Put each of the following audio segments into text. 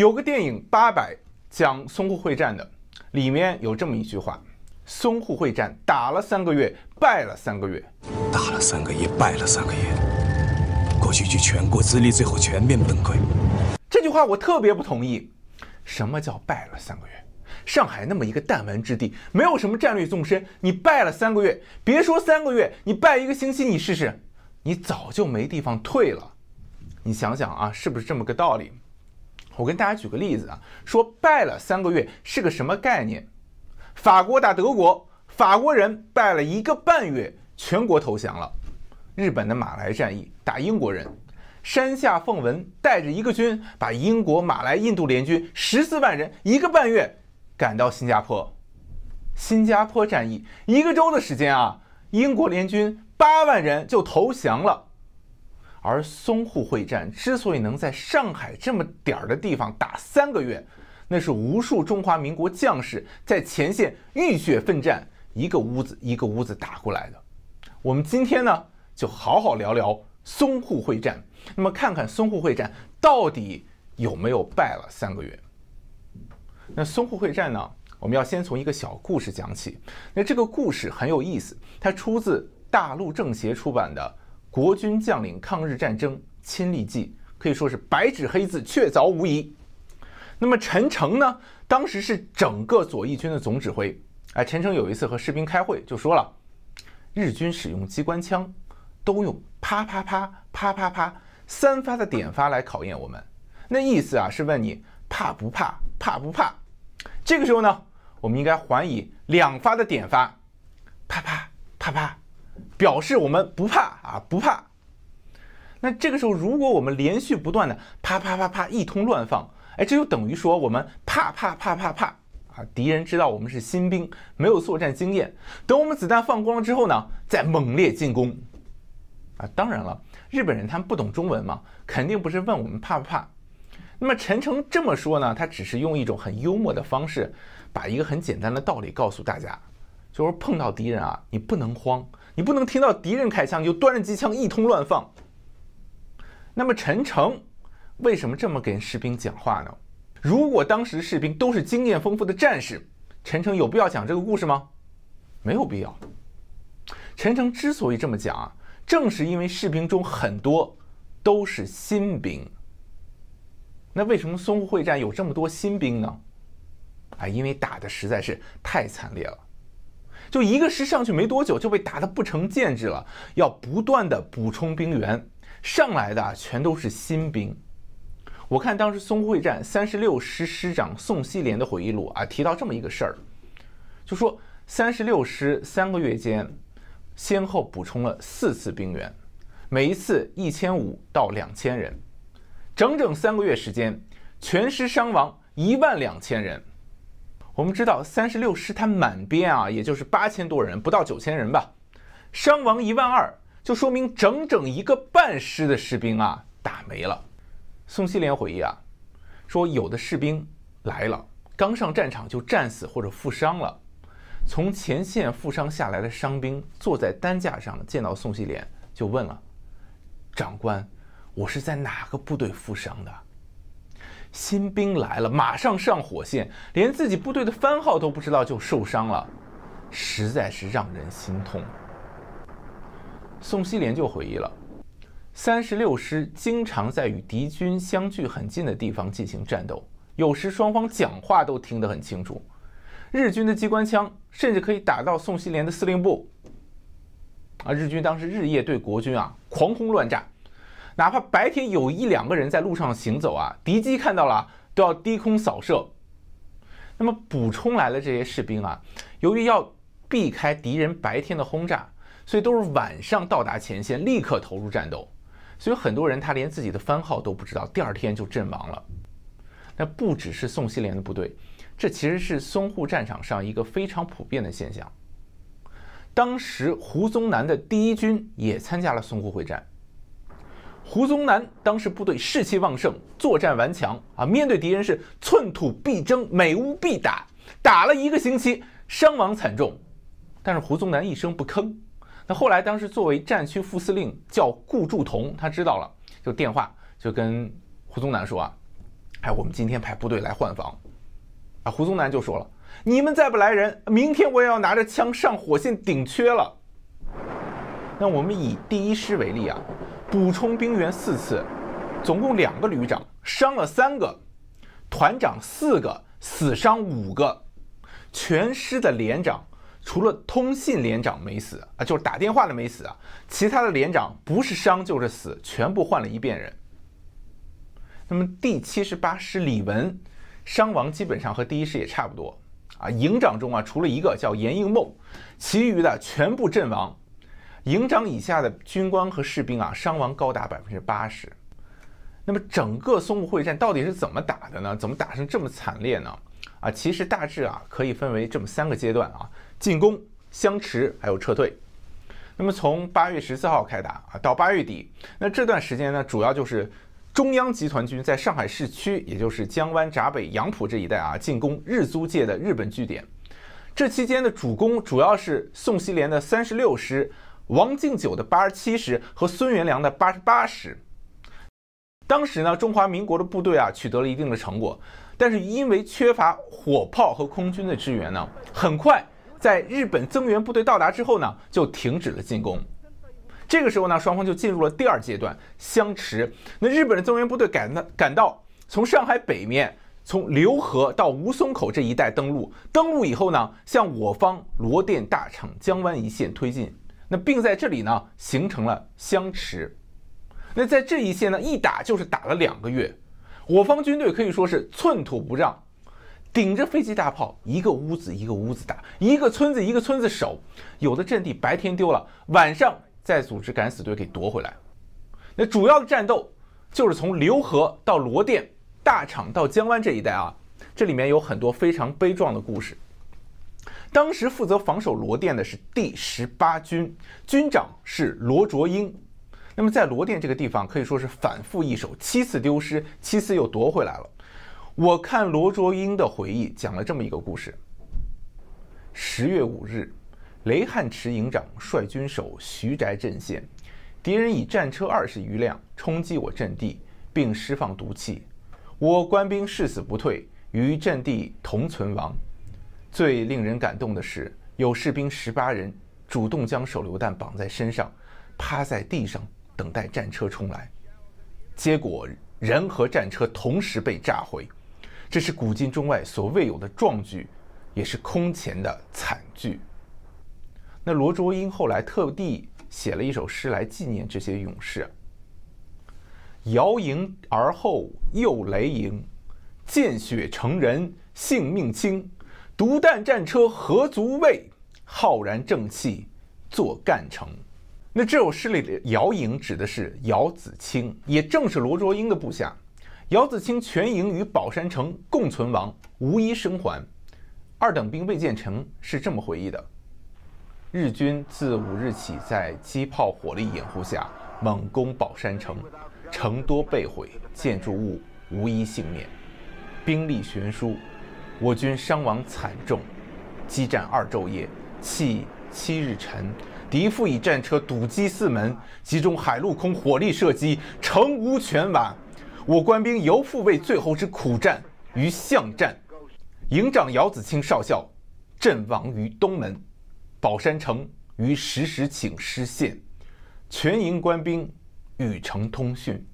有个电影《八百》讲淞沪会战的，里面有这么一句话：“淞沪会战打了三个月，败了三个月，打了三个月，败了三个月，过去举全国资历，最后全面崩溃。”这句话我特别不同意。什么叫败了三个月？上海那么一个弹丸之地，没有什么战略纵深，你败了三个月，别说三个月，你败一个星期，你试试，你早就没地方退了。你想想啊，是不是这么个道理？我跟大家举个例子啊，说败了三个月是个什么概念？法国打德国，法国人败了一个半月，全国投降了。日本的马来战役打英国人，山下奉文带着一个军，把英国马来印度联军十四万人一个半月赶到新加坡。新加坡战役一个周的时间啊，英国联军八万人就投降了。而淞沪会战之所以能在上海这么点儿的地方打三个月，那是无数中华民国将士在前线浴血奋战，一个屋子一个屋子打过来的。我们今天呢，就好好聊聊淞沪会战，那么看看淞沪会战到底有没有败了三个月。那淞沪会战呢，我们要先从一个小故事讲起。那这个故事很有意思，它出自大陆政协出版的。国军将领抗日战争亲历记可以说是白纸黑字，确凿无疑。那么陈诚呢？当时是整个左翼军的总指挥。哎，陈诚有一次和士兵开会，就说了：日军使用机关枪，都用啪啪啪啪啪啪三发的点发来考验我们。那意思啊，是问你怕不怕？怕不怕？这个时候呢，我们应该还以两发的点发，啪啪啪啪。表示我们不怕啊，不怕。那这个时候，如果我们连续不断的啪啪啪啪一通乱放，哎，这就等于说我们怕怕怕怕怕啊！敌人知道我们是新兵，没有作战经验。等我们子弹放光了之后呢，再猛烈进攻啊！当然了，日本人他们不懂中文嘛，肯定不是问我们怕不怕。那么陈诚这么说呢，他只是用一种很幽默的方式，把一个很简单的道理告诉大家，就是碰到敌人啊，你不能慌。你不能听到敌人开枪就端着机枪一通乱放。那么陈诚为什么这么给士兵讲话呢？如果当时士兵都是经验丰富的战士，陈诚有必要讲这个故事吗？没有必要。陈诚之所以这么讲啊，正是因为士兵中很多都是新兵。那为什么淞沪会战有这么多新兵呢？啊，因为打的实在是太惨烈了。就一个师上去没多久就被打得不成建制了，要不断的补充兵员，上来的全都是新兵。我看当时淞沪会战三十六师师长宋希濂的回忆录啊，提到这么一个事儿，就说三十六师三个月间，先后补充了四次兵员，每一次一千五到两千人，整整三个月时间，全师伤亡一万两千人。我们知道，三十六师它满编啊，也就是八千多人，不到九千人吧。伤亡一万二，就说明整整一个半师的士兵啊打没了。宋希濂回忆啊，说有的士兵来了，刚上战场就战死或者负伤了。从前线负伤下来的伤兵坐在担架上，见到宋希濂就问了：“长官，我是在哪个部队负伤的？”新兵来了，马上上火线，连自己部队的番号都不知道就受伤了，实在是让人心痛。宋希濂就回忆了，三十六师经常在与敌军相距很近的地方进行战斗，有时双方讲话都听得很清楚，日军的机关枪甚至可以打到宋希濂的司令部。啊，日军当时日夜对国军啊狂轰乱炸。哪怕白天有一两个人在路上行走啊，敌机看到了都要低空扫射。那么补充来的这些士兵啊，由于要避开敌人白天的轰炸，所以都是晚上到达前线，立刻投入战斗。所以很多人他连自己的番号都不知道，第二天就阵亡了。那不只是宋希濂的部队，这其实是淞沪战场上一个非常普遍的现象。当时胡宗南的第一军也参加了淞沪会战。胡宗南当时部队士气旺盛，作战顽强啊，面对敌人是寸土必争，每屋必打，打了一个星期，伤亡惨重，但是胡宗南一声不吭。那后来当时作为战区副司令叫顾祝同，他知道了就电话就跟胡宗南说啊，哎，我们今天派部队来换防啊，胡宗南就说了，你们再不来人，明天我也要拿着枪上火线顶缺了。那我们以第一师为例啊，补充兵员四次，总共两个旅长伤了三个，团长四个，死伤五个，全师的连长除了通信连长没死啊，就是打电话的没死啊，其他的连长不是伤就是死，全部换了一遍人。那么第七十八师李文，伤亡基本上和第一师也差不多啊，营长中啊，除了一个叫严应梦，其余的全部阵亡。营长以下的军官和士兵啊，伤亡高达百分之八十。那么整个淞沪会战到底是怎么打的呢？怎么打成这么惨烈呢？啊，其实大致啊可以分为这么三个阶段啊：进攻、相持，还有撤退。那么从八月十四号开打啊，到八月底，那这段时间呢，主要就是中央集团军在上海市区，也就是江湾闸北、杨浦这一带啊，进攻日租界的日本据点。这期间的主攻主要是宋希濂的三十六师。王敬久的八十七师和孙元良的八十八师，当时呢，中华民国的部队啊取得了一定的成果，但是因为缺乏火炮和空军的支援呢，很快在日本增援部队到达之后呢，就停止了进攻。这个时候呢，双方就进入了第二阶段相持。那日本的增援部队赶赶，到从上海北面，从浏河到吴淞口这一带登陆。登陆以后呢，向我方罗店、大厂、江湾一线推进。那并在这里呢，形成了相持。那在这一线呢，一打就是打了两个月。我方军队可以说是寸土不让，顶着飞机大炮，一个屋子一个屋子打，一个村子一个村子守。有的阵地白天丢了，晚上再组织敢死队给夺回来。那主要的战斗就是从浏河到罗店、大厂到江湾这一带啊，这里面有很多非常悲壮的故事。当时负责防守罗店的是第十八军，军长是罗卓英。那么在罗店这个地方可以说是反复易手，七次丢失，七次又夺回来了。我看罗卓英的回忆讲了这么一个故事：十月五日，雷汉池营长率军守徐宅阵线，敌人以战车二十余辆冲击我阵地，并释放毒气，我官兵誓死不退，与阵地同存亡。最令人感动的是，有士兵十八人主动将手榴弹绑在身上，趴在地上等待战车冲来，结果人和战车同时被炸毁。这是古今中外所未有的壮举，也是空前的惨剧。那罗卓英后来特地写了一首诗来纪念这些勇士：“摇营而后又雷营，见血成人性命轻。”独弹战车何足畏，浩然正气作干城。那这首诗里的姚颖指的是姚子青，也正是罗卓英的部下。姚子清全营与宝山城共存亡，无一生还。二等兵魏建成是这么回忆的：日军自五日起，在机炮火力掩护下猛攻宝山城，城多被毁，建筑物无一幸免，兵力悬殊。我军伤亡惨重，激战二昼夜，弃七日晨，敌复以战车堵击四门，集中海陆空火力射击，城无全瓦。我官兵犹复为最后之苦战于巷战。营长姚子清少校阵亡于东门。宝山城于十时请失陷，全营官兵与城通讯。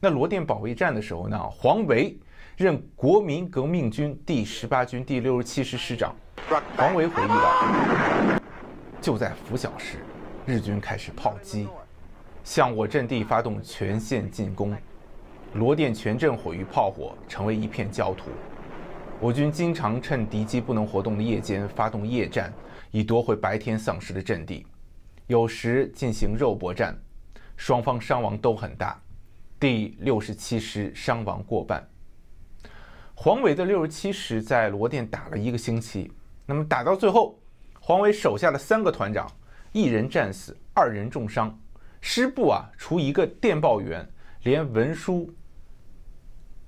那罗店保卫战的时候呢，黄维。任国民革命军第十八军第六十七师师长黄维回忆道：“就在拂晓时，日军开始炮击，向我阵地发动全线进攻，罗店全镇毁于炮火，成为一片焦土。我军经常趁敌机不能活动的夜间发动夜战，以夺回白天丧失的阵地。有时进行肉搏战，双方伤亡都很大。第六十七师伤亡过半。”黄维的六十七师在罗店打了一个星期，那么打到最后，黄维手下的三个团长，一人战死，二人重伤。师部啊，除一个电报员，连文书、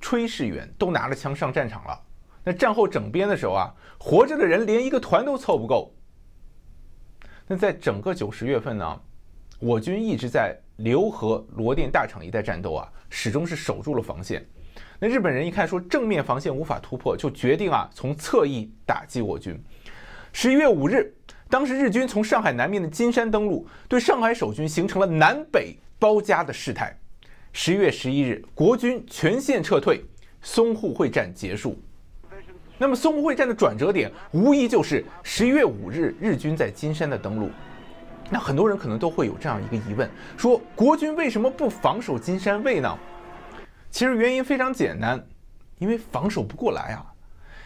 炊事员都拿着枪上战场了。那战后整编的时候啊，活着的人连一个团都凑不够。那在整个九十月份呢，我军一直在浏河、罗店大场一带战斗啊，始终是守住了防线。那日本人一看说正面防线无法突破，就决定啊从侧翼打击我军。十一月五日，当时日军从上海南面的金山登陆，对上海守军形成了南北包夹的事态。十一月十一日，国军全线撤退，淞沪会战结束。那么淞沪会战的转折点无疑就是十一月五日日军在金山的登陆。那很多人可能都会有这样一个疑问，说国军为什么不防守金山卫呢？其实原因非常简单，因为防守不过来啊。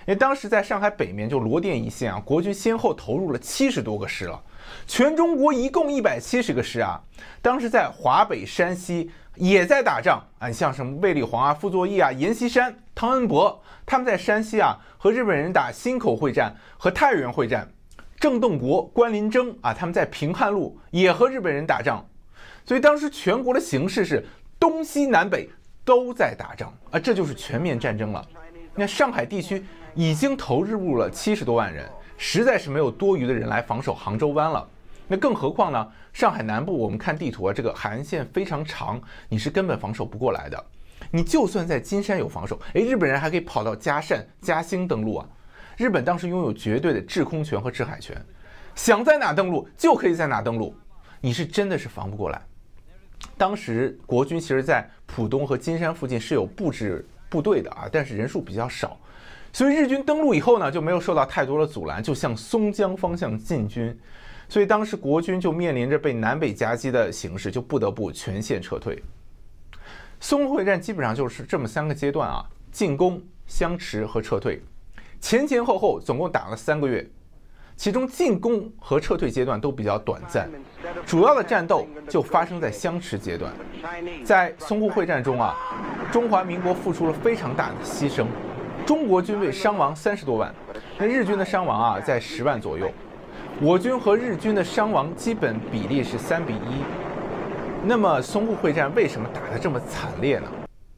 因为当时在上海北面就罗店一线啊，国军先后投入了七十多个师了，全中国一共一百七十个师啊。当时在华北、山西也在打仗啊，像什么卫立煌啊、傅作义啊、阎锡山、汤恩伯，他们在山西啊和日本人打忻口会战和太原会战，郑洞国、关林征啊他们在平汉路也和日本人打仗，所以当时全国的形势是东西南北。都在打仗啊，这就是全面战争了。那上海地区已经投日入了七十多万人，实在是没有多余的人来防守杭州湾了。那更何况呢？上海南部我们看地图啊，这个海岸线非常长，你是根本防守不过来的。你就算在金山有防守，哎，日本人还可以跑到嘉善、嘉兴登陆啊。日本当时拥有绝对的制空权和制海权，想在哪登陆就可以在哪登陆，你是真的是防不过来。当时国军其实，在浦东和金山附近是有布置部队的啊，但是人数比较少，所以日军登陆以后呢，就没有受到太多的阻拦，就向松江方向进军，所以当时国军就面临着被南北夹击的形势，就不得不全线撤退。淞沪会战基本上就是这么三个阶段啊：进攻、相持和撤退，前前后后总共打了三个月。其中进攻和撤退阶段都比较短暂，主要的战斗就发生在相持阶段。在淞沪会战中啊，中华民国付出了非常大的牺牲，中国军队伤亡三十多万，那日军的伤亡啊在十万左右，我军和日军的伤亡基本比例是三比一。那么淞沪会战为什么打得这么惨烈呢？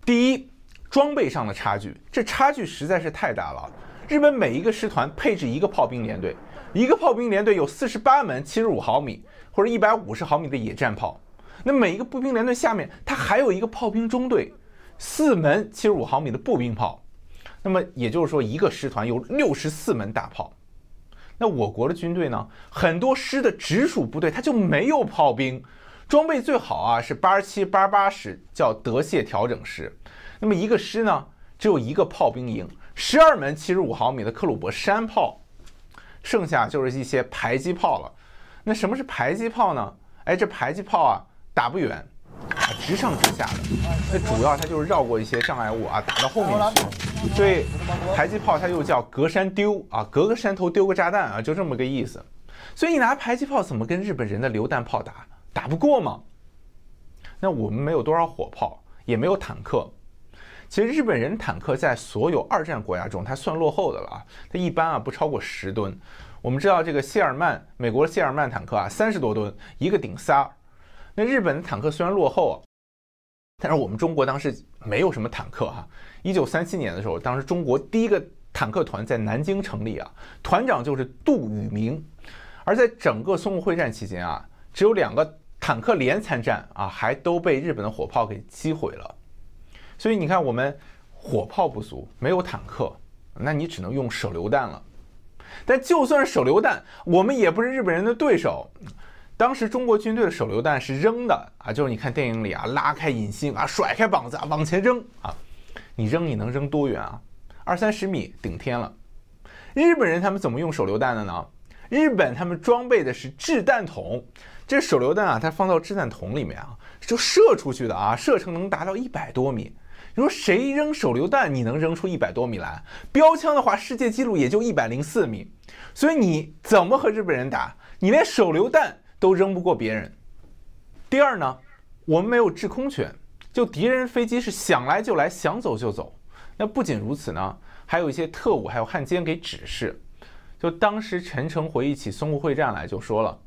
第一，装备上的差距，这差距实在是太大了。日本每一个师团配置一个炮兵联队。一个炮兵连队有四十八门七十五毫米或者一百五十毫米的野战炮，那每一个步兵连队下面它还有一个炮兵中队，四门七十五毫米的步兵炮，那么也就是说一个师团有六十四门大炮。那我国的军队呢，很多师的直属部队它就没有炮兵装备，最好啊是八十七、八十八师叫德械调整师，那么一个师呢只有一个炮兵营，十二门七十五毫米的克鲁伯山炮。剩下就是一些迫击炮了。那什么是迫击炮呢？哎，这迫击炮啊，打不远，啊，直上直下的。那主要它就是绕过一些障碍物啊，打到后面去。所以迫击炮它又叫隔山丢啊，隔个山头丢个炸弹啊，就这么个意思。所以你拿迫击炮怎么跟日本人的榴弹炮打？打不过吗？那我们没有多少火炮，也没有坦克。其实日本人坦克在所有二战国家中，它算落后的了啊。它一般啊不超过十吨。我们知道这个谢尔曼，美国的谢尔曼坦克啊，三十多吨一个顶仨。那日本的坦克虽然落后啊，但是我们中国当时没有什么坦克哈。一九三七年的时候，当时中国第一个坦克团在南京成立啊，团长就是杜聿明。而在整个淞沪会战期间啊，只有两个坦克连参战啊，还都被日本的火炮给击毁了。所以你看，我们火炮不足，没有坦克，那你只能用手榴弹了。但就算是手榴弹，我们也不是日本人的对手。当时中国军队的手榴弹是扔的啊，就是你看电影里啊，拉开引信啊，甩开膀子啊，往前扔啊。你扔你能扔多远啊？二三十米顶天了。日本人他们怎么用手榴弹的呢？日本他们装备的是掷弹筒，这手榴弹啊，它放到掷弹筒里面啊，就射出去的啊，射程能达到一百多米。如谁扔手榴弹，你能扔出一百多米来；标枪的话，世界纪录也就一百零四米。所以你怎么和日本人打？你连手榴弹都扔不过别人。第二呢，我们没有制空权，就敌人飞机是想来就来，想走就走。那不仅如此呢，还有一些特务还有汉奸给指示。就当时陈诚回忆起淞沪会战来，就说了：“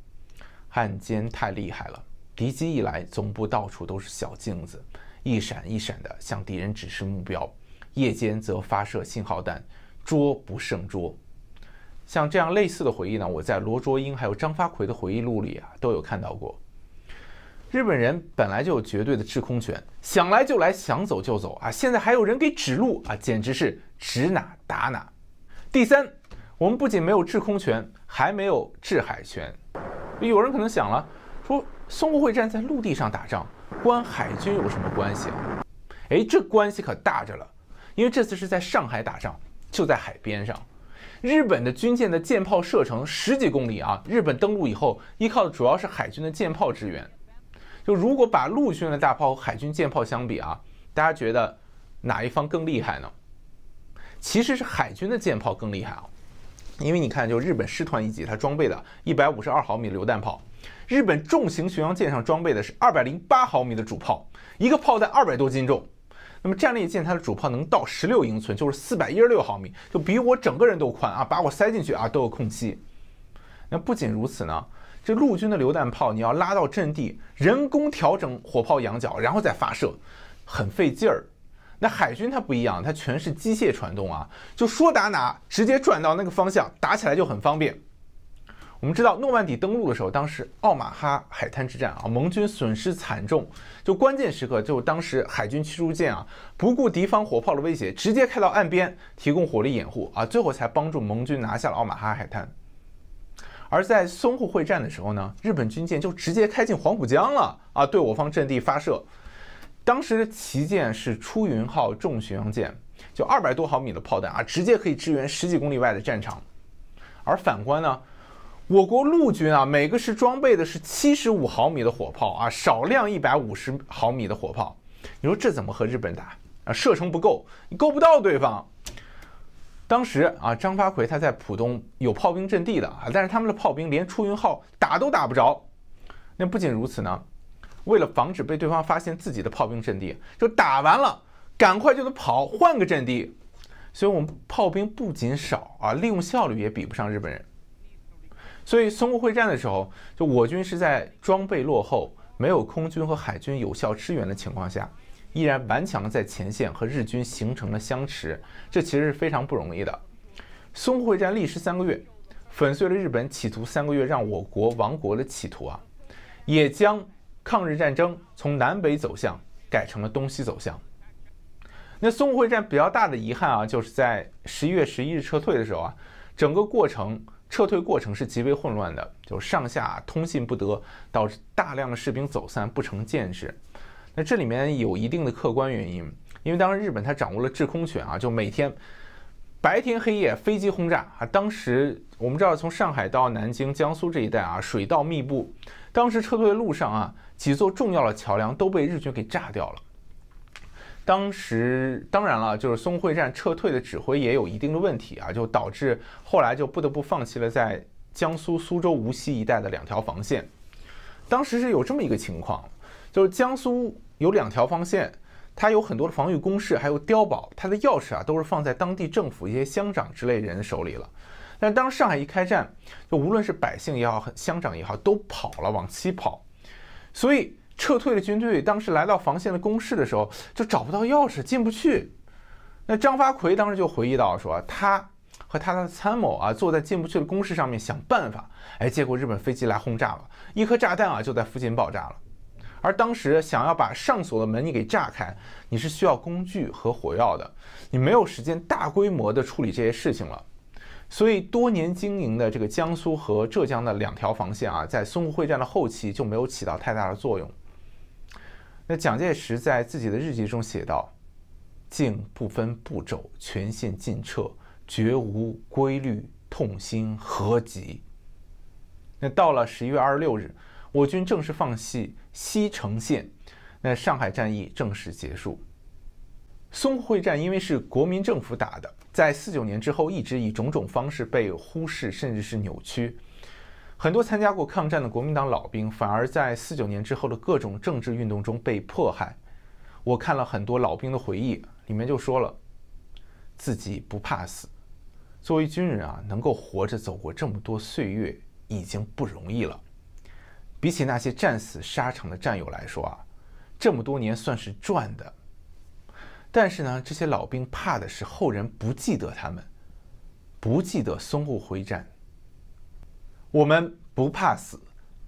汉奸太厉害了，敌机一来，总部到处都是小镜子。”一闪一闪的向敌人指示目标，夜间则发射信号弹，捉不胜捉。像这样类似的回忆呢，我在罗卓英还有张发奎的回忆录里啊，都有看到过。日本人本来就有绝对的制空权，想来就来，想走就走啊！现在还有人给指路啊，简直是指哪打哪。第三，我们不仅没有制空权，还没有制海权。有人可能想了，说淞沪会战在陆地上打仗。关海军有什么关系？哎，这关系可大着了，因为这次是在上海打仗，就在海边上。日本的军舰的舰炮射程十几公里啊。日本登陆以后，依靠的主要是海军的舰炮支援。就如果把陆军的大炮和海军舰炮相比啊，大家觉得哪一方更厉害呢？其实是海军的舰炮更厉害啊，因为你看，就日本师团一级，它装备的152毫米榴弹炮。日本重型巡洋舰上装备的是二百零八毫米的主炮，一个炮弹二百多斤重。那么战列舰它的主炮能到十六英寸，就是四百一十六毫米，就比我整个人都宽啊，把我塞进去啊都有空隙。那不仅如此呢，这陆军的榴弹炮你要拉到阵地，人工调整火炮仰角，然后再发射，很费劲儿。那海军它不一样，它全是机械传动啊，就说打哪，直接转到那个方向，打起来就很方便。我们知道诺曼底登陆的时候，当时奥马哈海滩之战啊，盟军损失惨重，就关键时刻，就当时海军驱逐舰啊，不顾敌方火炮的威胁，直接开到岸边提供火力掩护啊，最后才帮助盟军拿下了奥马哈海滩。而在淞沪会战的时候呢，日本军舰就直接开进黄浦江了啊，对我方阵地发射。当时的旗舰是出云号重巡洋舰，就二百多毫米的炮弹啊，直接可以支援十几公里外的战场。而反观呢？我国陆军啊，每个师装备的是七十五毫米的火炮啊，少量一百五十毫米的火炮。你说这怎么和日本人打啊？射程不够，你够不到对方。当时啊，张发奎他在浦东有炮兵阵地的啊，但是他们的炮兵连出云号打都打不着。那不仅如此呢，为了防止被对方发现自己的炮兵阵地，就打完了赶快就得跑，换个阵地。所以，我们炮兵不仅少啊，利用效率也比不上日本人。所以淞沪会战的时候，就我军是在装备落后、没有空军和海军有效支援的情况下，依然顽强在前线和日军形成了相持，这其实是非常不容易的。淞沪会战历时三个月，粉碎了日本企图三个月让我国亡国的企图啊，也将抗日战争从南北走向改成了东西走向。那淞沪会战比较大的遗憾啊，就是在十一月十一日撤退的时候啊，整个过程。撤退过程是极为混乱的，就上下通信不得，导致大量的士兵走散不成建制。那这里面有一定的客观原因，因为当时日本他掌握了制空权啊，就每天白天黑夜飞机轰炸啊。当时我们知道从上海到南京、江苏这一带啊，水道密布，当时撤退路上啊，几座重要的桥梁都被日军给炸掉了。当时当然了，就是淞沪会战撤退的指挥也有一定的问题啊，就导致后来就不得不放弃了在江苏苏州、无锡一带的两条防线。当时是有这么一个情况，就是江苏有两条防线，它有很多的防御工事，还有碉堡，它的钥匙啊都是放在当地政府一些乡长之类人手里了。但当上海一开战，就无论是百姓也好，乡长也好，都跑了，往西跑，所以。撤退的军队当时来到防线的工事的时候，就找不到钥匙，进不去。那张发奎当时就回忆到说，他和他的参谋啊，坐在进不去的工事上面想办法。哎，结果日本飞机来轰炸了，一颗炸弹啊就在附近爆炸了。而当时想要把上锁的门你给炸开，你是需要工具和火药的，你没有时间大规模的处理这些事情了。所以多年经营的这个江苏和浙江的两条防线啊，在淞沪会战的后期就没有起到太大的作用。那蒋介石在自己的日记中写道：“竟不分步骤，全线进撤，绝无规律，痛心何极。”那到了十一月二十六日，我军正式放弃西城县，那上海战役正式结束。淞沪会战因为是国民政府打的，在四九年之后一直以种种方式被忽视，甚至是扭曲。很多参加过抗战的国民党老兵，反而在四九年之后的各种政治运动中被迫害。我看了很多老兵的回忆，里面就说了，自己不怕死。作为军人啊，能够活着走过这么多岁月，已经不容易了。比起那些战死沙场的战友来说啊，这么多年算是赚的。但是呢，这些老兵怕的是后人不记得他们，不记得淞沪会战。我们不怕死，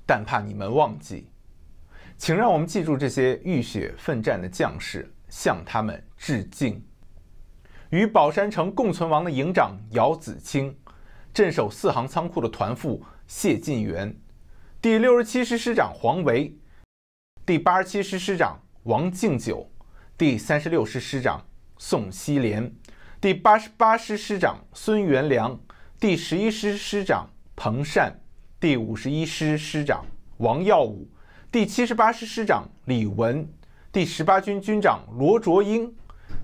但怕你们忘记。请让我们记住这些浴血奋战的将士，向他们致敬。与宝山城共存亡的营长姚子清，镇守四行仓库的团副谢晋元，第六十七师师长黄维，第八十七师师长王敬久，第三十六师师长宋希濂，第八十八师师长孙元良，第十一师师长。彭善，第五十一师师长王耀武，第七十八师师长李文，第十八军军长罗卓英，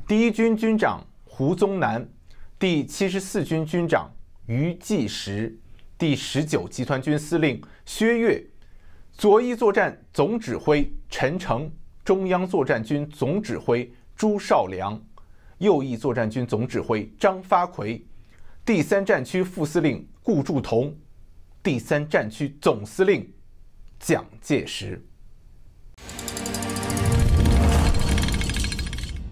第一军军长胡宗南，第七十四军军长余继时，第十九集团军司令薛岳，左翼作战总指挥陈诚，中央作战军总指挥朱绍良，右翼作战军总指挥张发奎，第三战区副司令顾祝同。第三战区总司令，蒋介石。